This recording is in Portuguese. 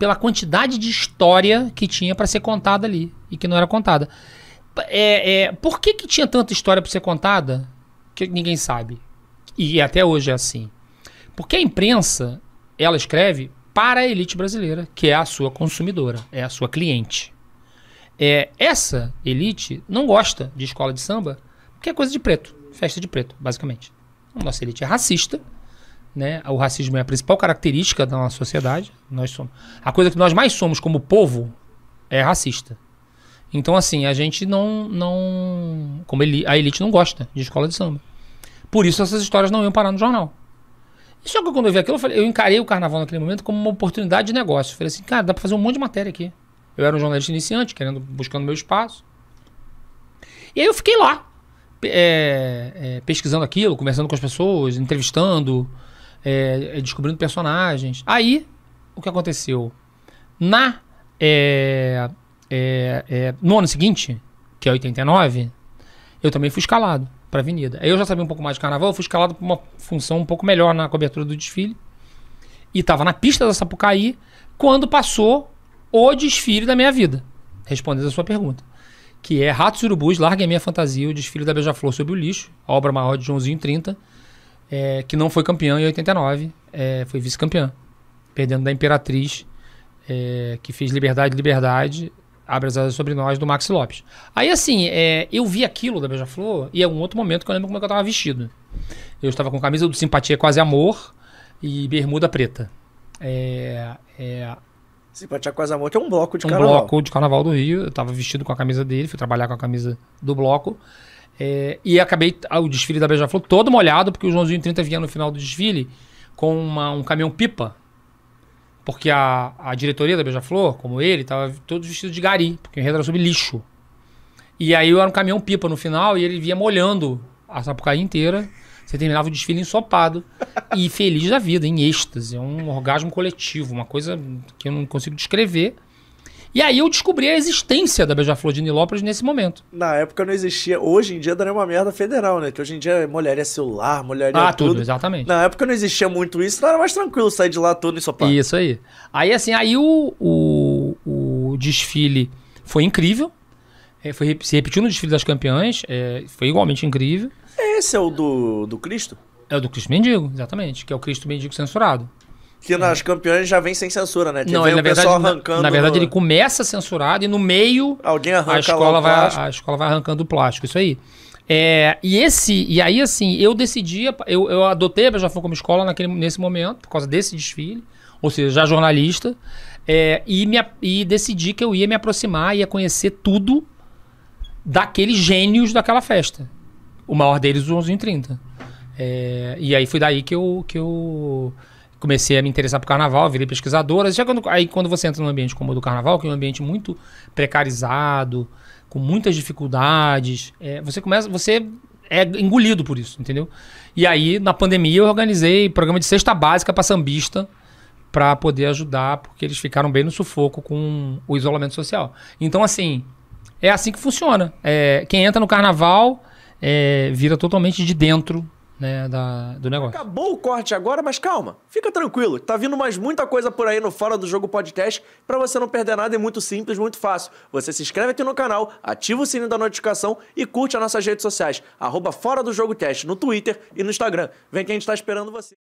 pela quantidade de história que tinha para ser contada ali e que não era contada. É, é, por que, que tinha tanta história para ser contada que ninguém sabe? E até hoje é assim. Porque a imprensa, ela escreve para a elite brasileira, que é a sua consumidora, é a sua cliente. É, essa elite não gosta de escola de samba porque é coisa de preto, festa de preto, basicamente. A nossa elite é racista, né? O racismo é a principal característica da nossa sociedade. Nós somos. A coisa que nós mais somos como povo é racista. Então, assim, a gente não. não como ele, a elite não gosta de escola de samba. Por isso essas histórias não iam parar no jornal. E só que quando eu vi aquilo, eu, falei, eu encarei o carnaval naquele momento como uma oportunidade de negócio. falei assim, cara, dá pra fazer um monte de matéria aqui. Eu era um jornalista iniciante, querendo, buscando meu espaço. E aí eu fiquei lá, é, é, pesquisando aquilo, conversando com as pessoas, entrevistando. É, é, descobrindo personagens. Aí, o que aconteceu? Na. É, é, é no ano seguinte, que é 89, eu também fui escalado para avenida. Aí eu já sabia um pouco mais de carnaval, eu fui escalado para uma função um pouco melhor na cobertura do desfile. E estava na pista da Sapucaí quando passou o desfile da minha vida. Respondendo a sua pergunta. Que é Ratos e Urubus, Larguem Minha Fantasia, o desfile da Beija-Flor sobre o lixo, obra maior de Joãozinho 30 é, que não foi campeão em 89, é, foi vice-campeã, perdendo da Imperatriz, é, que fez Liberdade, Liberdade, Abre as Asas Sobre Nós, do Max Lopes. Aí, assim, é, eu vi aquilo da Beija-Flor e é um outro momento que eu lembro como é eu estava vestido. Eu estava com camisa do Simpatia Quase Amor e bermuda preta. É, é, Simpatia Quase Amor, que é um bloco de um carnaval. Um bloco de carnaval do Rio. Eu estava vestido com a camisa dele, fui trabalhar com a camisa do bloco. É, e acabei ah, o desfile da Beija-Flor todo molhado, porque o Joãozinho 30 vinha no final do desfile com uma, um caminhão-pipa. Porque a, a diretoria da Beija-Flor, como ele, estava todos vestidos de gari, porque o enredo era sobre lixo. E aí eu era um caminhão-pipa no final e ele vinha molhando a Sapucaí inteira. Você terminava o desfile ensopado e feliz da vida, em êxtase. É um orgasmo coletivo, uma coisa que eu não consigo descrever. E aí eu descobri a existência da Beija-Flor de Nilópolis nesse momento. Na época não existia. Hoje em dia daria uma merda federal, né? Que hoje em dia mulheria celular, mulheria ah, tudo. tudo. exatamente. Na época não existia muito isso, então era mais tranquilo sair de lá todo e só Isso aí. Aí assim, aí o, o, o desfile foi incrível. É, foi, se repetiu no desfile das campeãs, é, foi igualmente incrível. Esse é o do, do Cristo? É o do Cristo Mendigo, exatamente, que é o Cristo Mendigo censurado. Que nas é. campeões já vem sem censura, né? Que não, ele, na verdade, arrancando... na, verdade ele começa censurado e no meio Alguém arranca a, escola vai, a escola vai arrancando o plástico, isso aí. É, e esse e aí assim, eu decidi, eu, eu adotei a Beija-Flor como escola naquele, nesse momento, por causa desse desfile, ou seja, já jornalista, é, e, me, e decidi que eu ia me aproximar, ia conhecer tudo daqueles gênios daquela festa. O maior deles, o 1130. É, e aí foi daí que eu... Que eu comecei a me interessar por carnaval, virei pesquisadora. Já quando, aí quando você entra num ambiente como o do carnaval, que é um ambiente muito precarizado, com muitas dificuldades, é, você começa, você é engolido por isso, entendeu? E aí na pandemia eu organizei programa de cesta básica para sambista para poder ajudar, porque eles ficaram bem no sufoco com o isolamento social. Então assim, é assim que funciona. É, quem entra no carnaval é, vira totalmente de dentro né, da, do negócio. Acabou o corte agora, mas calma, fica tranquilo. Tá vindo mais muita coisa por aí no Fora do Jogo Podcast para você não perder nada. É muito simples, muito fácil. Você se inscreve aqui no canal, ativa o sininho da notificação e curte as nossas redes sociais, arroba Fora do Jogo Cast no Twitter e no Instagram. Vem que a gente tá esperando você.